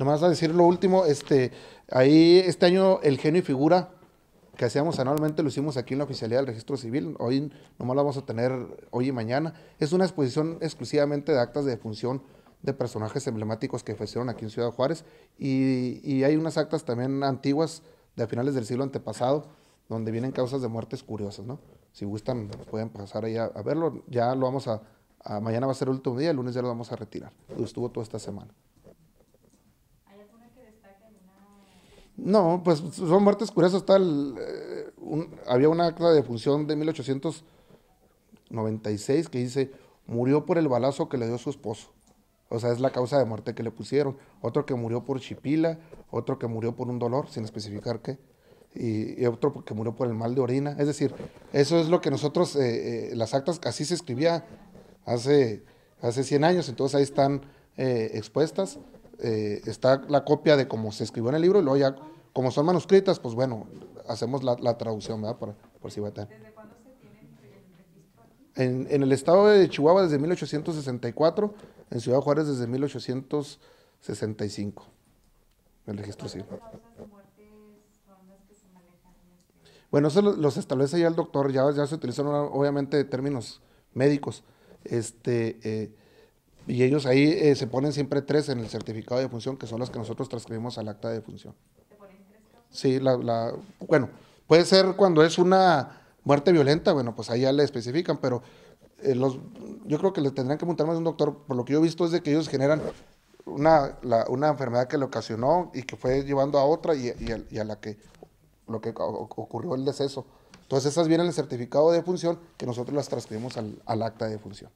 nomás a decir lo último, este, ahí este año el genio y figura que hacíamos anualmente lo hicimos aquí en la Oficialía del Registro Civil. Hoy nomás lo vamos a tener hoy y mañana. Es una exposición exclusivamente de actas de defunción de personajes emblemáticos que fallecieron aquí en Ciudad Juárez y, hay unas actas también antiguas de finales del siglo antepasado donde vienen causas de muertes curiosas, ¿no? Si gustan pueden pasar ahí a, verlo. Ya lo vamos mañana va a ser el último día, el lunes ya lo vamos a retirar. Estuvo toda esta semana. No, pues son muertes curiosas. Tal, eh, había una acta de función de 1896 que dice, murió por el balazo que le dio su esposo. O sea, es la causa de muerte que le pusieron. Otro que murió por chipila, otro que murió por un dolor, sin especificar qué. Y, otro que murió por el mal de orina. Es decir, eso es lo que nosotros, eh, eh, las actas, así se escribía hace, hace 100 años. Entonces ahí están expuestas. Eh, está la copia de cómo se escribió en el libro y luego ya, como son manuscritas, pues bueno, hacemos la, la traducción, ¿verdad? Por, si va a tener. ¿Desde cuándo se tiene el registro? En, en el estado de Chihuahua desde 1864, en Ciudad Juárez desde 1865. El registro civil. Este bueno, eso los establece ya el doctor, ya, ya se utilizan obviamente términos médicos. Este, eh, y ellos ahí eh, se ponen siempre tres en el certificado de función que son las que nosotros transcribimos al acta de función ¿Te ponen tres Sí, la, bueno, puede ser cuando es una muerte violenta, bueno, pues ahí ya le especifican, pero eh, los, yo creo que le tendrían que montar más a un doctor, por lo que yo he visto es de que ellos generan una, una enfermedad que le ocasionó y que fue llevando a otra y, y, a, la que lo que ocurrió el deceso. Entonces esas vienen en el certificado de función que nosotros las transcribimos al, al acta de función.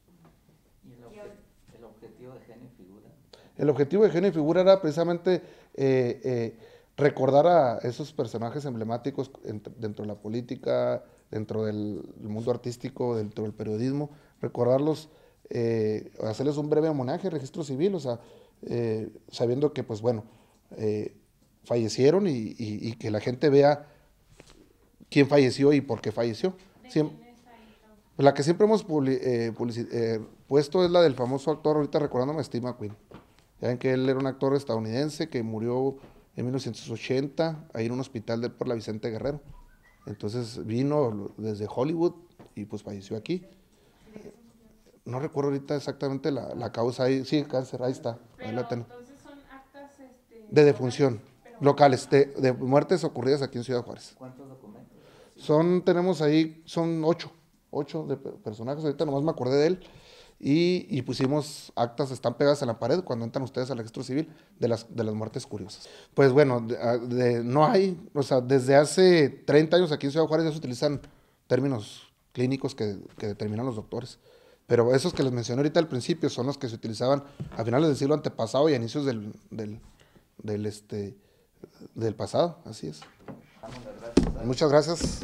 El objetivo de Genio y Figura era precisamente eh, eh, recordar a esos personajes emblemáticos dentro de la política, dentro del mundo artístico, dentro del periodismo, recordarlos, eh, hacerles un breve homenaje, registro civil, o sea, sabiendo que, pues bueno, fallecieron y, que la gente vea quién falleció y por qué falleció. la que siempre hemos puesto es la del famoso actor, ahorita recordándome, Steve McQueen. Ya que él era un actor estadounidense que murió en 1980 ahí en un hospital de, por la Vicente Guerrero. Entonces vino desde Hollywood y pues falleció aquí. No recuerdo ahorita exactamente la, la causa. Ahí, sí, cáncer, ahí está. Entonces son actas este, de defunción locales, de, de, muertes ocurridas aquí en Ciudad Juárez. ¿Cuántos documentos? Son, tenemos ahí, son ocho, ocho de personajes. Ahorita nomás me acordé de él y, pusimos actas, están pegadas en la pared cuando entran ustedes al registro civil de las, de las muertes curiosas. Pues bueno, de, ah, no hay, o sea, desde hace 30 años aquí en Ciudad Juárez ya se utilizan términos clínicos que, determinan los doctores. Pero esos que les mencioné ahorita al principio son los que se utilizaban a finales del siglo antepasado y a inicios del, este, del pasado, así es. Muchas gracias.